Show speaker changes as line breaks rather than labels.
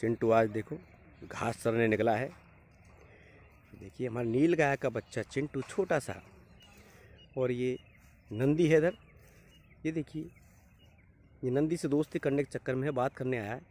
चिंटू आज देखो घास चरने निकला है देखिए हमारा नील गाय का बच्चा चिंटू छोटा सा और ये नंदी है इधर ये देखिए ये नंदी से दोस्ती करने के चक्कर में है बात करने आया है